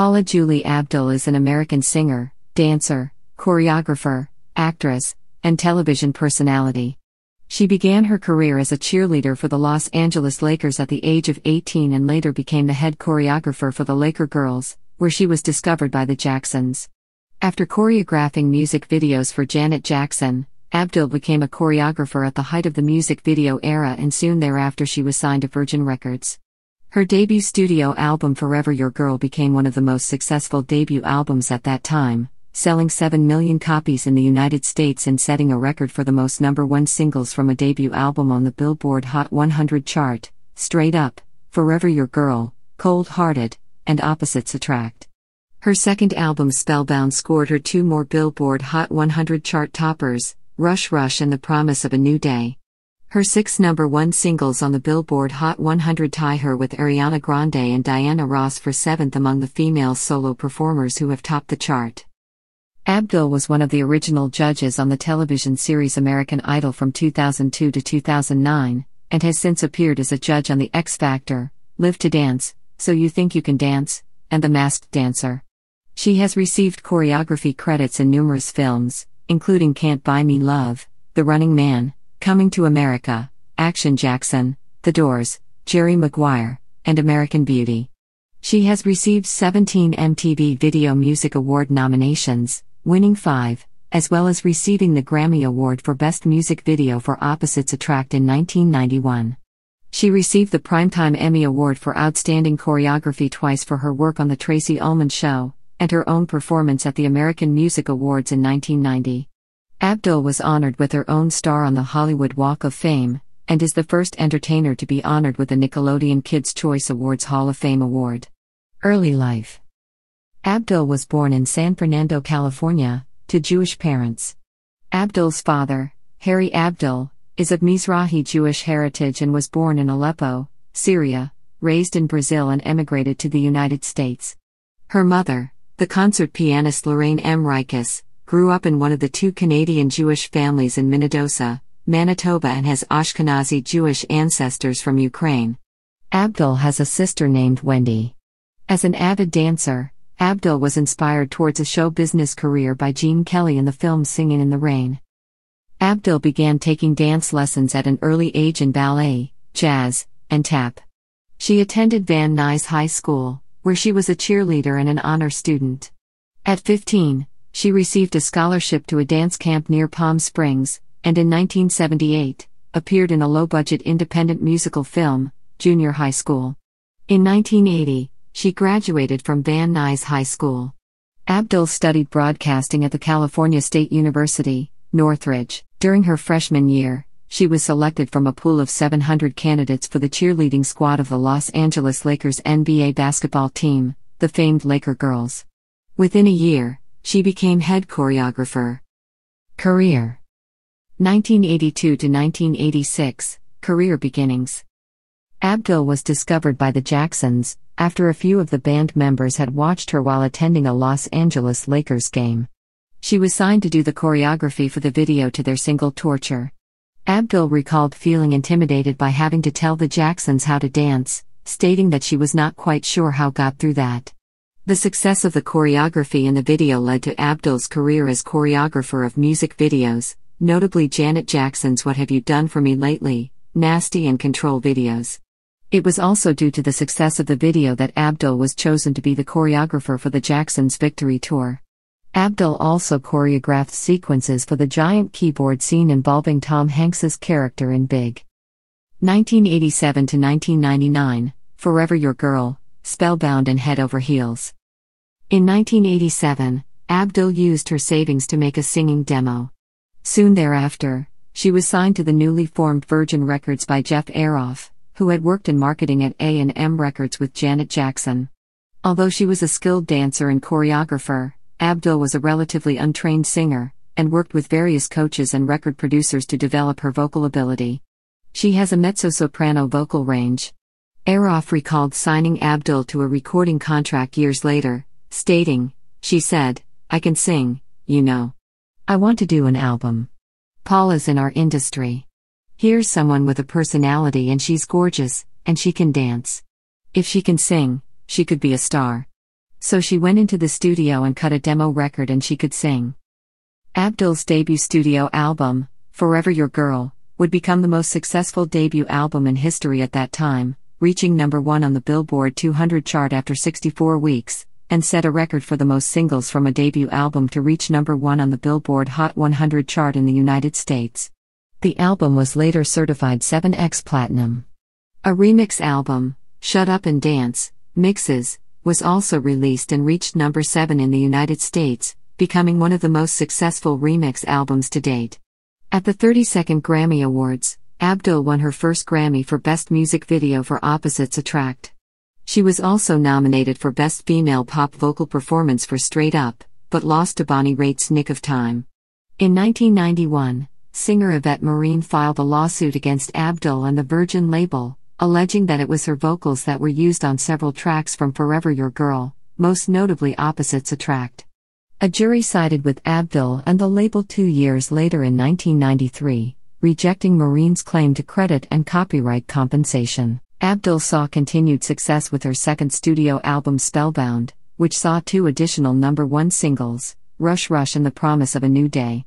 Paula Julie Abdul is an American singer, dancer, choreographer, actress, and television personality. She began her career as a cheerleader for the Los Angeles Lakers at the age of 18 and later became the head choreographer for the Laker Girls, where she was discovered by the Jacksons. After choreographing music videos for Janet Jackson, Abdul became a choreographer at the height of the music video era and soon thereafter she was signed to Virgin Records. Her debut studio album Forever Your Girl became one of the most successful debut albums at that time, selling 7 million copies in the United States and setting a record for the most number one singles from a debut album on the Billboard Hot 100 chart, Straight Up, Forever Your Girl, Cold Hearted, and Opposites Attract. Her second album Spellbound scored her two more Billboard Hot 100 chart toppers, Rush Rush and The Promise of a New Day. Her six number one singles on the Billboard Hot 100 tie her with Ariana Grande and Diana Ross for seventh among the female solo performers who have topped the chart. Abdul was one of the original judges on the television series American Idol from 2002 to 2009, and has since appeared as a judge on The X Factor, Live to Dance, So You Think You Can Dance, and The Masked Dancer. She has received choreography credits in numerous films, including Can't Buy Me Love, The Running Man, Coming to America, Action Jackson, The Doors, Jerry Maguire, and American Beauty. She has received 17 MTV Video Music Award nominations, winning five, as well as receiving the Grammy Award for Best Music Video for Opposites Attract in 1991. She received the Primetime Emmy Award for Outstanding Choreography twice for her work on The Tracy Ullman Show, and her own performance at the American Music Awards in 1990. Abdul was honored with her own star on the Hollywood Walk of Fame, and is the first entertainer to be honored with the Nickelodeon Kids' Choice Awards Hall of Fame Award. Early life Abdul was born in San Fernando, California, to Jewish parents. Abdul's father, Harry Abdul, is of Mizrahi Jewish heritage and was born in Aleppo, Syria, raised in Brazil, and emigrated to the United States. Her mother, the concert pianist Lorraine M. Rikus, grew up in one of the two Canadian Jewish families in Minnedosa, Manitoba, and has Ashkenazi Jewish ancestors from Ukraine. Abdul has a sister named Wendy. As an avid dancer, Abdul was inspired towards a show business career by Gene Kelly in the film Singing in the Rain. Abdul began taking dance lessons at an early age in ballet, jazz, and tap. She attended Van Nuys High School, where she was a cheerleader and an honor student. At 15, she received a scholarship to a dance camp near Palm Springs, and in 1978, appeared in a low budget independent musical film, Junior High School. In 1980, she graduated from Van Nuys High School. Abdul studied broadcasting at the California State University, Northridge. During her freshman year, she was selected from a pool of 700 candidates for the cheerleading squad of the Los Angeles Lakers NBA basketball team, the famed Laker Girls. Within a year, she became head choreographer. Career 1982 to 1986 Career beginnings Abdul was discovered by the Jacksons after a few of the band members had watched her while attending a Los Angeles Lakers game. She was signed to do the choreography for the video to their single Torture. Abdul recalled feeling intimidated by having to tell the Jacksons how to dance, stating that she was not quite sure how got through that. The success of the choreography in the video led to Abdul's career as choreographer of music videos, notably Janet Jackson's What Have You Done For Me Lately, Nasty and Control videos. It was also due to the success of the video that Abdul was chosen to be the choreographer for the Jackson's Victory Tour. Abdul also choreographed sequences for the giant keyboard scene involving Tom Hanks's character in Big. 1987 to 1999, Forever Your Girl, Spellbound and Head Over Heels. In 1987, Abdul used her savings to make a singing demo. Soon thereafter, she was signed to the newly formed Virgin Records by Jeff Aroff, who had worked in marketing at A&M Records with Janet Jackson. Although she was a skilled dancer and choreographer, Abdul was a relatively untrained singer and worked with various coaches and record producers to develop her vocal ability. She has a mezzo-soprano vocal range. Aroff recalled signing Abdul to a recording contract years later stating, She said, I can sing, you know. I want to do an album. Paula's in our industry. Here's someone with a personality and she's gorgeous, and she can dance. If she can sing, she could be a star. So she went into the studio and cut a demo record and she could sing. Abdul's debut studio album, Forever Your Girl, would become the most successful debut album in history at that time, reaching number one on the Billboard 200 chart after 64 weeks, and set a record for the most singles from a debut album to reach number one on the Billboard Hot 100 chart in the United States. The album was later certified 7x Platinum. A remix album, Shut Up and Dance, Mixes, was also released and reached number 7 in the United States, becoming one of the most successful remix albums to date. At the 32nd Grammy Awards, Abdul won her first Grammy for Best Music Video for Opposites Attract. She was also nominated for Best Female Pop Vocal Performance for Straight Up, but lost to Bonnie Raitt's Nick of Time. In 1991, singer Yvette Marine filed a lawsuit against Abdul and the Virgin label, alleging that it was her vocals that were used on several tracks from Forever Your Girl, most notably Opposites Attract. A jury sided with Abdul and the label two years later in 1993, rejecting Marine's claim to credit and copyright compensation. Abdul saw continued success with her second studio album Spellbound, which saw two additional number one singles, Rush Rush and The Promise of a New Day.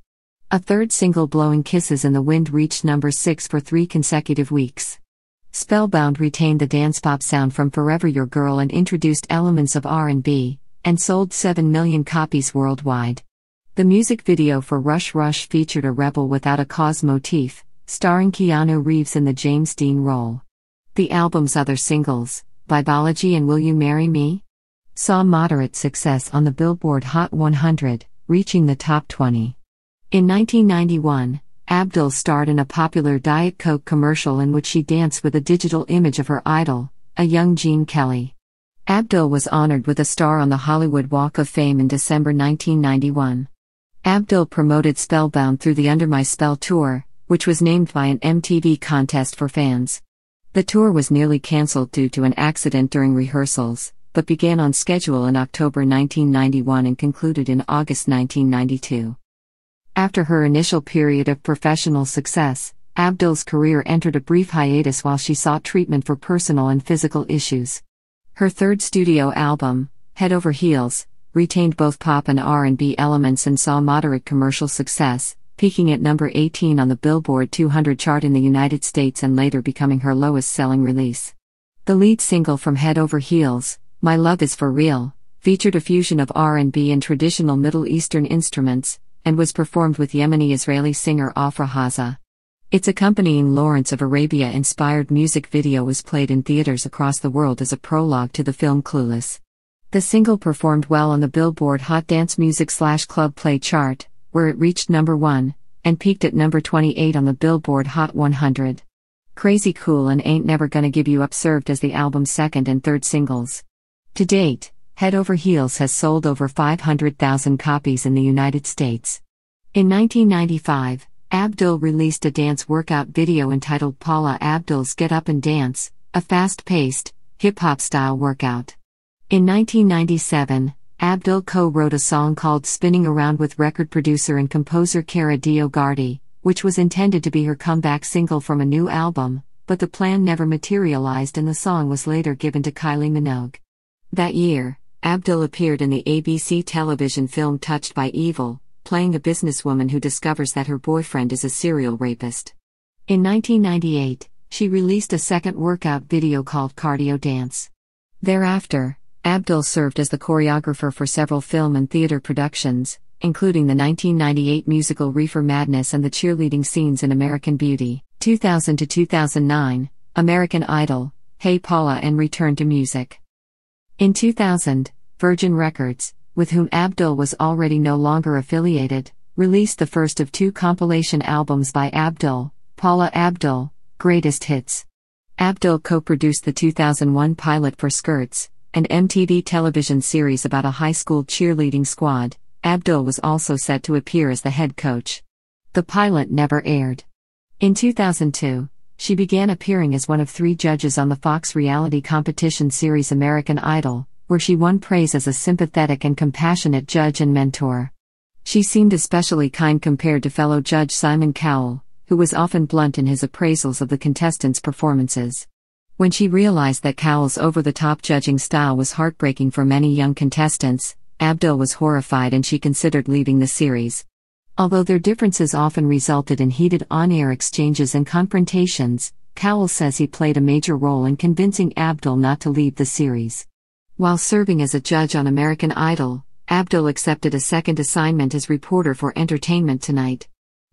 A third single, Blowing Kisses in the Wind, reached number six for three consecutive weeks. Spellbound retained the dance pop sound from Forever Your Girl and introduced elements of R&B, and sold 7 million copies worldwide. The music video for Rush Rush featured a rebel without a cause motif, starring Keanu Reeves in the James Dean role. The album's other singles, Biology and Will You Marry Me? saw moderate success on the Billboard Hot 100, reaching the top 20. In 1991, Abdul starred in a popular Diet Coke commercial in which she danced with a digital image of her idol, a young Gene Kelly. Abdul was honored with a star on the Hollywood Walk of Fame in December 1991. Abdul promoted Spellbound through the Under My Spell tour, which was named by an MTV contest for fans. The tour was nearly cancelled due to an accident during rehearsals, but began on schedule in October 1991 and concluded in August 1992. After her initial period of professional success, Abdul's career entered a brief hiatus while she sought treatment for personal and physical issues. Her third studio album, Head Over Heels, retained both pop and R&B elements and saw moderate commercial success, peaking at number 18 on the Billboard 200 chart in the United States and later becoming her lowest selling release. The lead single from Head Over Heels, My Love Is For Real, featured a fusion of R&B and traditional Middle Eastern instruments and was performed with Yemeni Israeli singer Afra Haza. Its accompanying Lawrence of Arabia inspired music video was played in theaters across the world as a prologue to the film Clueless. The single performed well on the Billboard Hot Dance Music Slash Club Play chart, where it reached number 1 and peaked at number 28 on the Billboard Hot 100. Crazy Cool and Ain't Never Gonna Give You Up served as the album's second and third singles. To date, Head Over Heels has sold over 500,000 copies in the United States. In 1995, Abdul released a dance workout video entitled Paula Abdul's Get Up and Dance, a fast paced, hip hop style workout. In 1997, Abdul co wrote a song called Spinning Around with record producer and composer Cara Diogardi, which was intended to be her comeback single from a new album, but the plan never materialized and the song was later given to Kylie Minogue. That year, Abdul appeared in the ABC television film Touched by Evil, playing a businesswoman who discovers that her boyfriend is a serial rapist. In 1998, she released a second workout video called Cardio Dance. Thereafter, Abdul served as the choreographer for several film and theater productions, including the 1998 musical Reefer Madness and the cheerleading scenes in American Beauty, 2000 to 2009, American Idol, Hey Paula, and Return to Music. In 2000, Virgin Records, with whom Abdul was already no longer affiliated, released the first of two compilation albums by Abdul, Paula Abdul, Greatest Hits. Abdul co produced the 2001 pilot for Skirts, an MTV television series about a high school cheerleading squad, Abdul was also set to appear as the head coach. The pilot never aired. In 2002, she began appearing as one of three judges on the Fox reality competition series American Idol, where she won praise as a sympathetic and compassionate judge and mentor. She seemed especially kind compared to fellow judge Simon Cowell, who was often blunt in his appraisals of the contestants' performances. When she realized that Cowell's over the top judging style was heartbreaking for many young contestants, Abdul was horrified and she considered leaving the series. Although their differences often resulted in heated on air exchanges and confrontations, Cowell says he played a major role in convincing Abdul not to leave the series. While serving as a judge on American Idol, Abdul accepted a second assignment as reporter for Entertainment Tonight.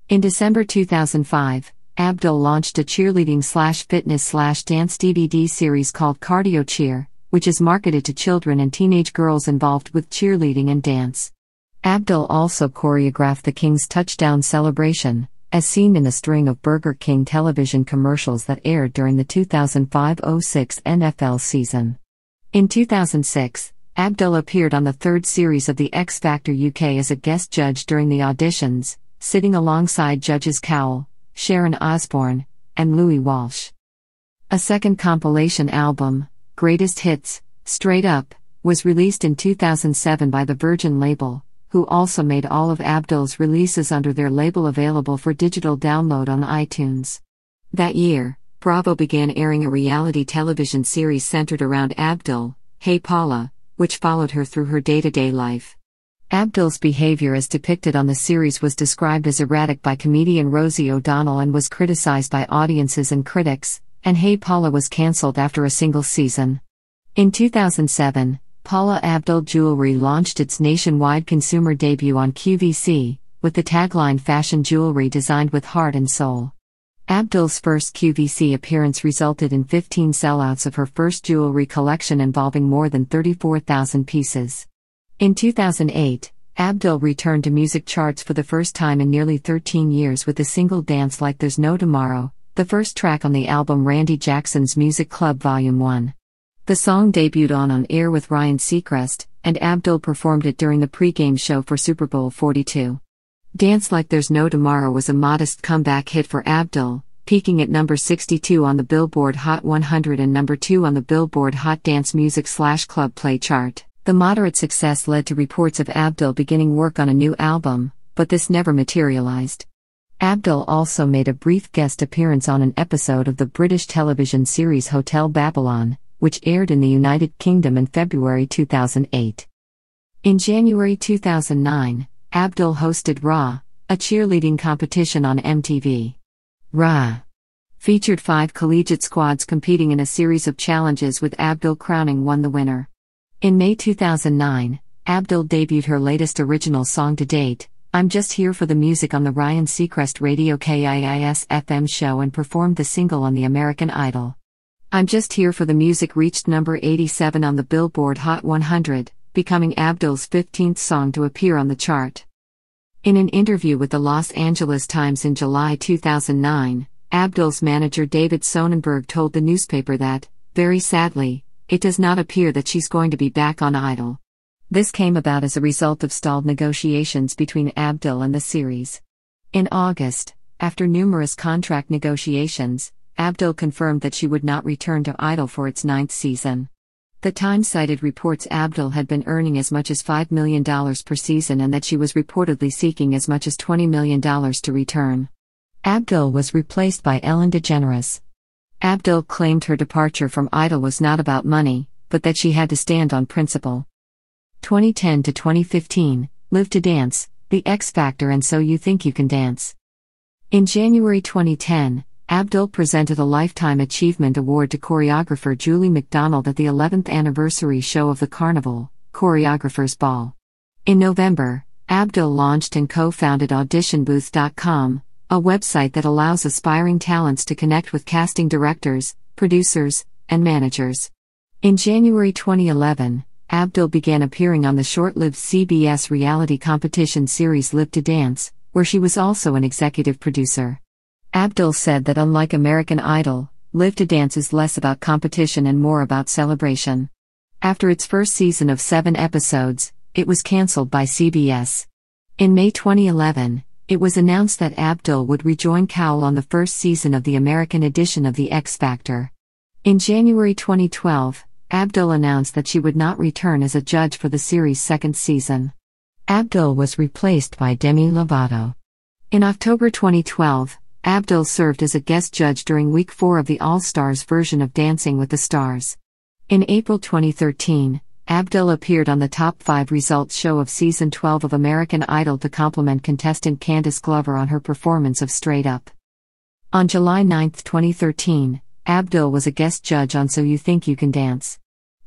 In December 2005, Abdul launched a cheerleading slash fitness slash dance DVD series called Cardio Cheer, which is marketed to children and teenage girls involved with cheerleading and dance. Abdul also choreographed the King's touchdown celebration, as seen in a string of Burger King television commercials that aired during the 2005 06 NFL season. In 2006, Abdul appeared on the third series of The X Factor UK as a guest judge during the auditions, sitting alongside judges Cowell, Sharon Osbourne, and Louis Walsh. A second compilation album, Greatest Hits, Straight Up, was released in 2007 by the Virgin label, who also made all of Abdul's releases under their label available for digital download on iTunes. That year, Bravo began airing a reality television series centered around Abdul, Hey Paula, which followed her through her day to day life. Abdul's behavior as depicted on the series was described as erratic by comedian Rosie O'Donnell and was criticized by audiences and critics, and Hey Paula was cancelled after a single season. In 2007, Paula Abdul Jewelry launched its nationwide consumer debut on QVC, with the tagline Fashion Jewelry Designed with Heart and Soul. Abdul's first QVC appearance resulted in 15 sellouts of her first jewelry collection involving more than 34,000 pieces. In 2008, Abdul returned to music charts for the first time in nearly 13 years with the single Dance Like There's No Tomorrow, the first track on the album Randy Jackson's Music Club Volume 1. The song debuted on On Air with Ryan Seacrest, and Abdul performed it during the pregame show for Super Bowl 42. Dance Like There's No Tomorrow was a modest comeback hit for Abdul, peaking at number 62 on the Billboard Hot 100 and number 2 on the Billboard Hot Dance Music Slash Club Play chart. The moderate success led to reports of Abdul beginning work on a new album, but this never materialized. Abdul also made a brief guest appearance on an episode of the British television series Hotel Babylon, which aired in the United Kingdom in February 2008. In January 2009, Abdul hosted Raw, a cheerleading competition on MTV. Raw featured five collegiate squads competing in a series of challenges with Abdul crowning one the winner. In May 2009, Abdul debuted her latest original song to date, I'm Just Here for the Music on the Ryan Seacrest Radio KIIS FM show and performed the single on the American Idol. I'm Just Here for the Music reached number 87 on the Billboard Hot 100, becoming Abdul's 15th song to appear on the chart. In an interview with the Los Angeles Times in July 2009, Abdul's manager David Sonnenberg told the newspaper that, very sadly, it does not appear that she's going to be back on Idol. This came about as a result of stalled negotiations between Abdul and the series. In August, after numerous contract negotiations, Abdul confirmed that she would not return to Idol for its ninth season. The Times cited reports Abdul had been earning as much as $5 million per season and that she was reportedly seeking as much as $20 million to return. Abdul was replaced by Ellen DeGeneres, Abdul claimed her departure from Idol was not about money, but that she had to stand on principle. 2010 to 2015, Live to Dance, The X Factor and So You Think You Can Dance. In January 2010, Abdul presented a Lifetime Achievement Award to choreographer Julie McDonald at the 11th anniversary show of the Carnival, Choreographer's Ball. In November, Abdul launched and co founded AuditionBooth.com, a website that allows aspiring talents to connect with casting directors, producers, and managers. In January 2011, Abdul began appearing on the short lived CBS reality competition series Live to Dance, where she was also an executive producer. Abdul said that unlike American Idol, Live to Dance is less about competition and more about celebration. After its first season of seven episodes, it was cancelled by CBS. In May 2011, it was announced that Abdul would rejoin Cowell on the first season of the American edition of The X Factor. In January 2012, Abdul announced that she would not return as a judge for the series' second season. Abdul was replaced by Demi Lovato. In October 2012, Abdul served as a guest judge during week 4 of the All Stars version of Dancing with the Stars. In April 2013, Abdul appeared on the top five results show of season 12 of American Idol to compliment contestant Candice Glover on her performance of Straight Up. On July 9, 2013, Abdul was a guest judge on So You Think You Can Dance.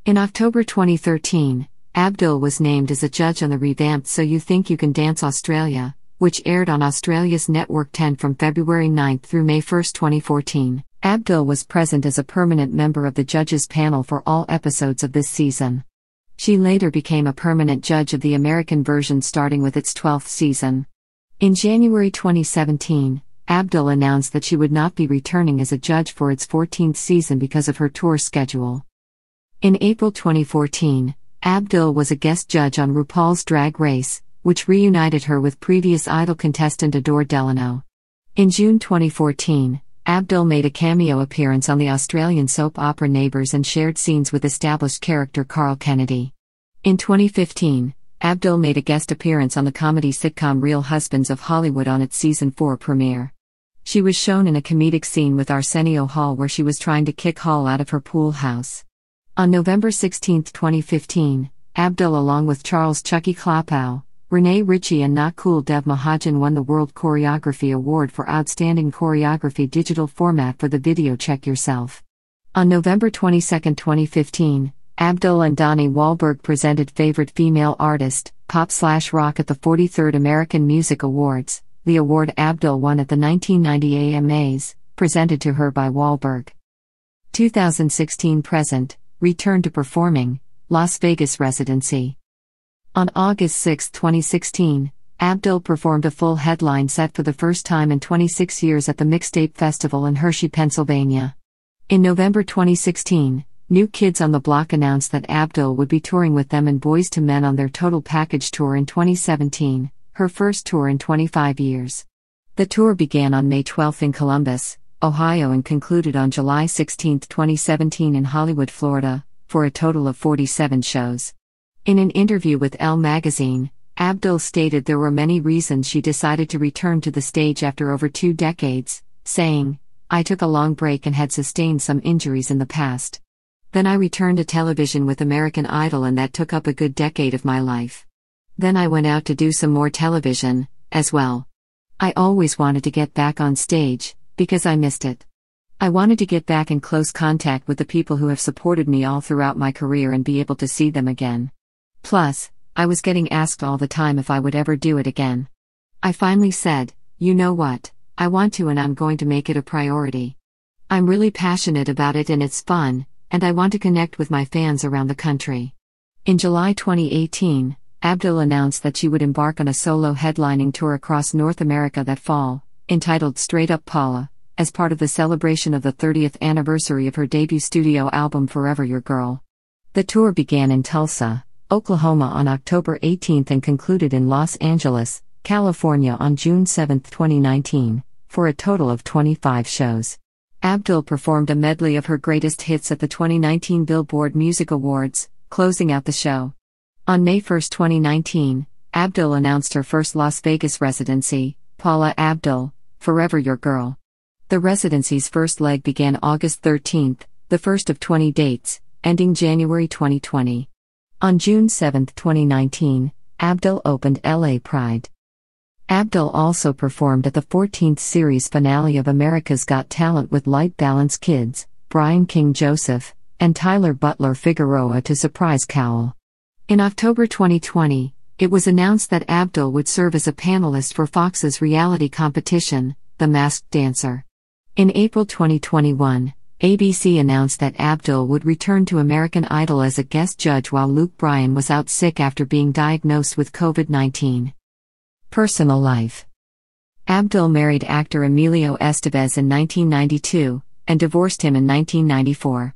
In October 2013, Abdul was named as a judge on the revamped So You Think You Can Dance Australia, which aired on Australia's Network 10 from February 9 through May 1, 2014. Abdul was present as a permanent member of the judges panel for all episodes of this season. She later became a permanent judge of the American version starting with its 12th season. In January 2017, Abdul announced that she would not be returning as a judge for its 14th season because of her tour schedule. In April 2014, Abdul was a guest judge on RuPaul's Drag Race, which reunited her with previous Idol contestant Adore Delano. In June 2014, Abdul made a cameo appearance on the Australian soap opera Neighbours and shared scenes with established character Carl Kennedy. In 2015, Abdul made a guest appearance on the comedy sitcom Real Husbands of Hollywood on its season 4 premiere. She was shown in a comedic scene with Arsenio Hall where she was trying to kick Hall out of her pool house. On November 16, 2015, Abdul, along with Charles Chucky Klapow, Renee Ritchie and Nakul Dev Mahajan won the World Choreography Award for Outstanding Choreography Digital Format for the video Check Yourself. On November 22, 2015, Abdul and Donnie Wahlberg presented Favorite Female Artist, Pop Slash Rock at the 43rd American Music Awards, the award Abdul won at the 1990 AMAs, presented to her by Wahlberg. 2016 present, return to performing, Las Vegas residency. On August 6, 2016, Abdul performed a full headline set for the first time in 26 years at the Mixtape Festival in Hershey, Pennsylvania. In November 2016, New Kids on the Block announced that Abdul would be touring with them and Boys to Men on their Total Package tour in 2017, her first tour in 25 years. The tour began on May 12 in Columbus, Ohio and concluded on July 16, 2017 in Hollywood, Florida, for a total of 47 shows. In an interview with Elle magazine, Abdul stated there were many reasons she decided to return to the stage after over two decades, saying, I took a long break and had sustained some injuries in the past. Then I returned to television with American Idol, and that took up a good decade of my life. Then I went out to do some more television, as well. I always wanted to get back on stage, because I missed it. I wanted to get back in close contact with the people who have supported me all throughout my career and be able to see them again. Plus, I was getting asked all the time if I would ever do it again. I finally said, you know what, I want to and I'm going to make it a priority. I'm really passionate about it and it's fun, and I want to connect with my fans around the country. In July 2018, Abdul announced that she would embark on a solo headlining tour across North America that fall, entitled Straight Up Paula, as part of the celebration of the 30th anniversary of her debut studio album Forever Your Girl. The tour began in Tulsa, Oklahoma on October 18 and concluded in Los Angeles, California on June 7, 2019, for a total of 25 shows. Abdul performed a medley of her greatest hits at the 2019 Billboard Music Awards, closing out the show. On May 1, 2019, Abdul announced her first Las Vegas residency, Paula Abdul, Forever Your Girl. The residency's first leg began August 13, the first of 20 dates, ending January 2020. On June 7, 2019, Abdul opened LA Pride. Abdul also performed at the 14th series finale of America's Got Talent with Light Balance Kids, Brian King Joseph, and Tyler Butler Figueroa to surprise Cowell. In October 2020, it was announced that Abdul would serve as a panelist for Fox's reality competition, The Masked Dancer. In April 2021, ABC announced that Abdul would return to American Idol as a guest judge while Luke Bryan was out sick after being diagnosed with COVID 19. Personal life Abdul married actor Emilio Estevez in 1992 and divorced him in 1994.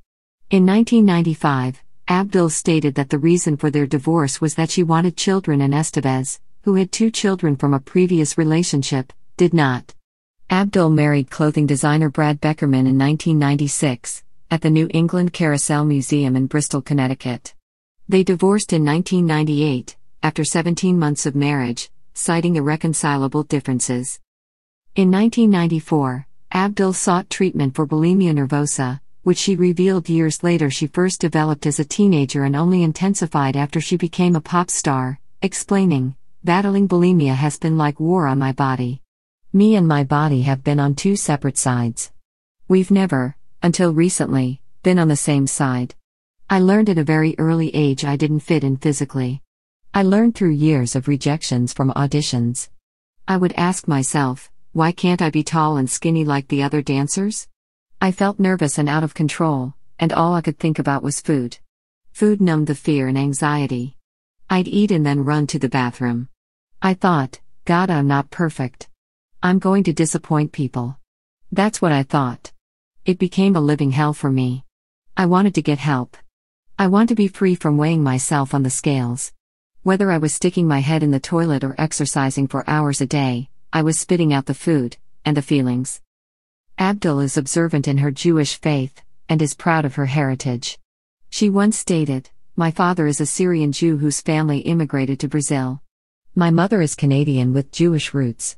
In 1995, Abdul stated that the reason for their divorce was that she wanted children and Estevez, who had two children from a previous relationship, did not. Abdul married clothing designer Brad Beckerman in 1996, at the New England Carousel Museum in Bristol, Connecticut. They divorced in 1998, after 17 months of marriage, citing irreconcilable differences. In 1994, Abdul sought treatment for bulimia nervosa, which she revealed years later she first developed as a teenager and only intensified after she became a pop star, explaining, Battling bulimia has been like war on my body. Me and my body have been on two separate sides. We've never, until recently, been on the same side. I learned at a very early age I didn't fit in physically. I learned through years of rejections from auditions. I would ask myself, why can't I be tall and skinny like the other dancers? I felt nervous and out of control, and all I could think about was food. Food numbed the fear and anxiety. I'd eat and then run to the bathroom. I thought, God, I'm not perfect. I'm going to disappoint people. That's what I thought. It became a living hell for me. I wanted to get help. I want to be free from weighing myself on the scales. Whether I was sticking my head in the toilet or exercising for hours a day, I was spitting out the food and the feelings. Abdul is observant in her Jewish faith and is proud of her heritage. She once stated, My father is a Syrian Jew whose family immigrated to Brazil. My mother is Canadian with Jewish roots.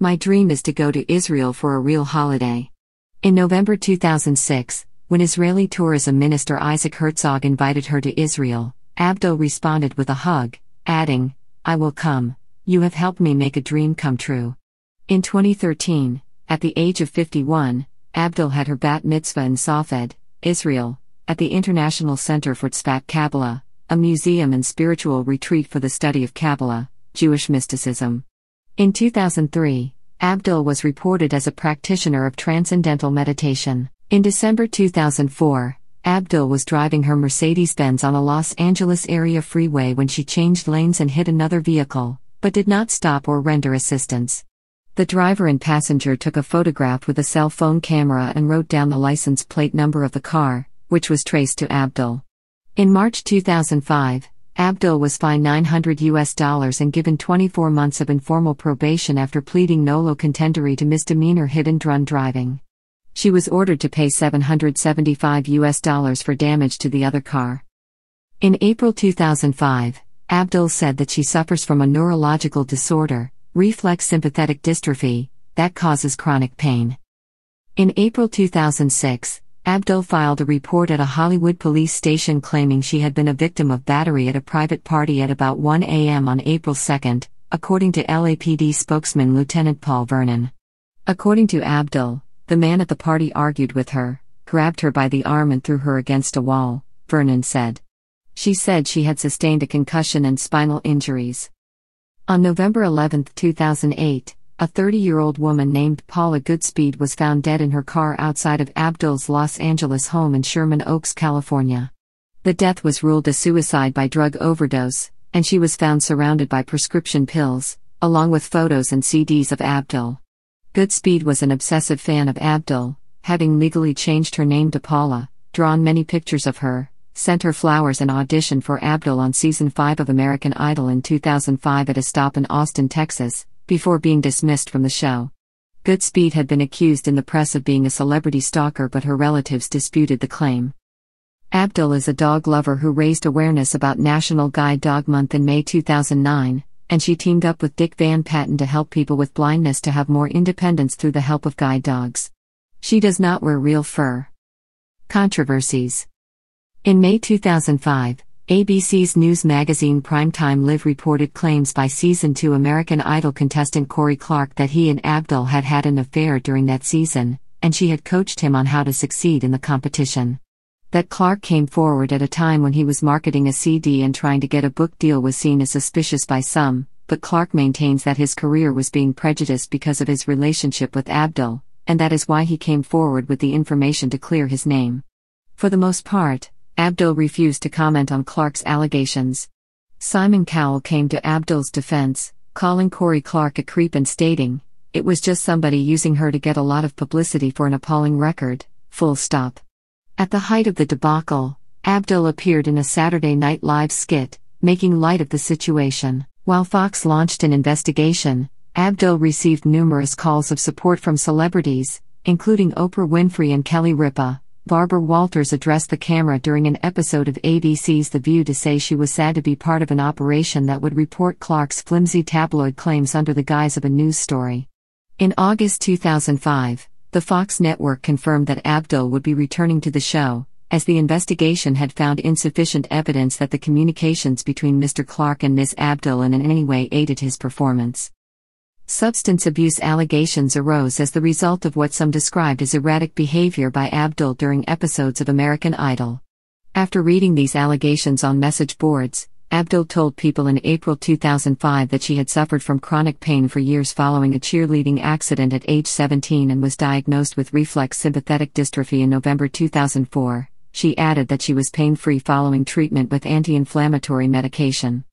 My dream is to go to Israel for a real holiday. In November 2006, when Israeli tourism minister Isaac Herzog invited her to Israel, Abdo responded with a hug, adding, I will come, you have helped me make a dream come true. In 2013, at the age of 51, Abdul had her bat mitzvah in Safed, Israel, at the International Center for Tzfat Kabbalah, a museum and spiritual retreat for the study of Kabbalah, Jewish mysticism. In 2003, Abdul was reported as a practitioner of transcendental meditation. In December 2004, Abdul was driving her Mercedes Benz on a Los Angeles area freeway when she changed lanes and hit another vehicle, but did not stop or render assistance. The driver and passenger took a photograph with a cell phone camera and wrote down the license plate number of the car, which was traced to Abdul. In March 2005, Abdul was fined 900 US dollars and given 24 months of informal probation after pleading nolo contendere to misdemeanor hit and run driving. She was ordered to pay 775 US dollars for damage to the other car. In April 2005, Abdul said that she suffers from a neurological disorder, reflex sympathetic dystrophy, that causes chronic pain. In April 2006, Abdo filed a report at a Hollywood police station claiming she had been a victim of battery at a private party at about 1 a.m. on April 2, according to LAPD spokesman Lieutenant Paul Vernon. According to Abdul, the man at the party argued with her, grabbed her by the arm and threw her against a wall, Vernon said. She said she had sustained a concussion and spinal injuries. On November 11, 2008, a 30 year old woman named Paula Goodspeed was found dead in her car outside of Abdul's Los Angeles home in Sherman Oaks, California. The death was ruled a suicide by drug overdose, and she was found surrounded by prescription pills, along with photos and CDs of Abdul. Goodspeed was an obsessive fan of Abdul, having legally changed her name to Paula, drawn many pictures of her, sent her flowers and auditioned for Abdul on season 5 of American Idol in 2005 at a stop in Austin, Texas, before being dismissed from the show. Goodspeed had been accused in the press of being a celebrity stalker, but her relatives disputed the claim. Abdul is a dog lover who raised awareness about National Guide Dog Month in May 2009, and she teamed up with Dick Van Patten to help people with blindness to have more independence through the help of guide dogs. She does not wear real fur. Controversies In May 2005, ABC's news magazine Primetime Live reported claims by season 2 American Idol contestant Corey Clark that he and Abdul had had an affair during that season, and she had coached him on how to succeed in the competition. That Clark came forward at a time when he was marketing a CD and trying to get a book deal was seen as suspicious by some, but Clark maintains that his career was being prejudiced because of his relationship with Abdul, and that is why he came forward with the information to clear his name. For the most part, Abdul refused to comment on Clark's allegations. Simon Cowell came to Abdul's defense, calling Corey Clark a creep and stating, It was just somebody using her to get a lot of publicity for an appalling record, full stop. At the height of the debacle, Abdul appeared in a Saturday Night Live skit, making light of the situation. While Fox launched an investigation, Abdul received numerous calls of support from celebrities, including Oprah Winfrey and Kelly Ripa. Barbara Walters addressed the camera during an episode of ABC's The View to say she was sad to be part of an operation that would report Clark's flimsy tabloid claims under the guise of a news story. In August 2005, the Fox network confirmed that Abdul would be returning to the show, as the investigation had found insufficient evidence that the communications between Mr. Clark and Ms. Abdul in any way aided his performance. Substance abuse allegations arose as the result of what some described as erratic behavior by Abdul during episodes of American Idol. After reading these allegations on message boards, Abdul told People in April 2005 that she had suffered from chronic pain for years following a cheerleading accident at age 17 and was diagnosed with reflex sympathetic dystrophy in November 2004. She added that she was pain free following treatment with anti inflammatory medication.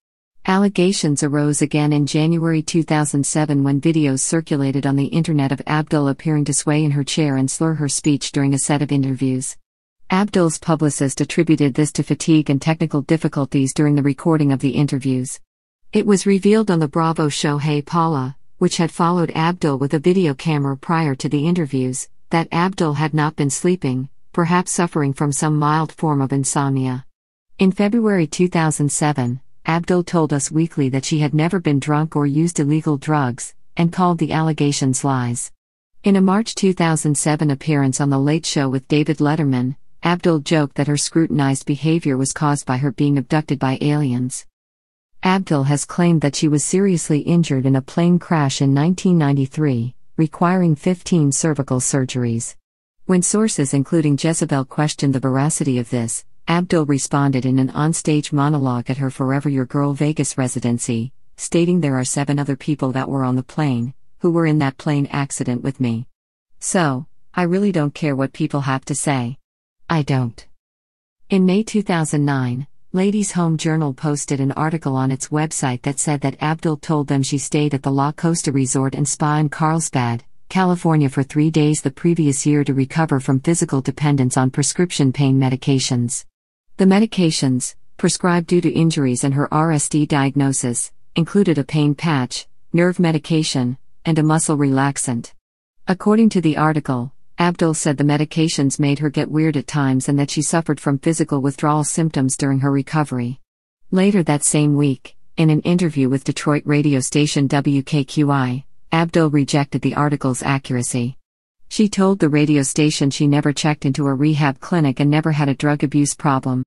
Allegations arose again in January 2007 when videos circulated on the internet of Abdul appearing to sway in her chair and slur her speech during a set of interviews. Abdul's publicist attributed this to fatigue and technical difficulties during the recording of the interviews. It was revealed on the Bravo show Hey Paula, which had followed Abdul with a video camera prior to the interviews, that Abdul had not been sleeping, perhaps suffering from some mild form of insomnia. In February 2007, Abdul told Us Weekly that she had never been drunk or used illegal drugs, and called the allegations lies. In a March 2007 appearance on The Late Show with David Letterman, Abdul joked that her scrutinized behavior was caused by her being abducted by aliens. Abdul has claimed that she was seriously injured in a plane crash in 1993, requiring 15 cervical surgeries. When sources including Jezebel questioned the veracity of this, Abdul responded in an onstage monologue at her Forever Your Girl Vegas residency, stating there are seven other people that were on the plane, who were in that plane accident with me. So, I really don't care what people have to say. I don't. In May 2009, Ladies Home Journal posted an article on its website that said that Abdul told them she stayed at the La Costa Resort and Spa in Carlsbad, California for three days the previous year to recover from physical dependence on prescription pain medications. The medications, prescribed due to injuries and her RSD diagnosis, included a pain patch, nerve medication, and a muscle relaxant. According to the article, Abdul said the medications made her get weird at times and that she suffered from physical withdrawal symptoms during her recovery. Later that same week, in an interview with Detroit radio station WKQI, Abdul rejected the article's accuracy. She told the radio station she never checked into a rehab clinic and never had a drug abuse problem.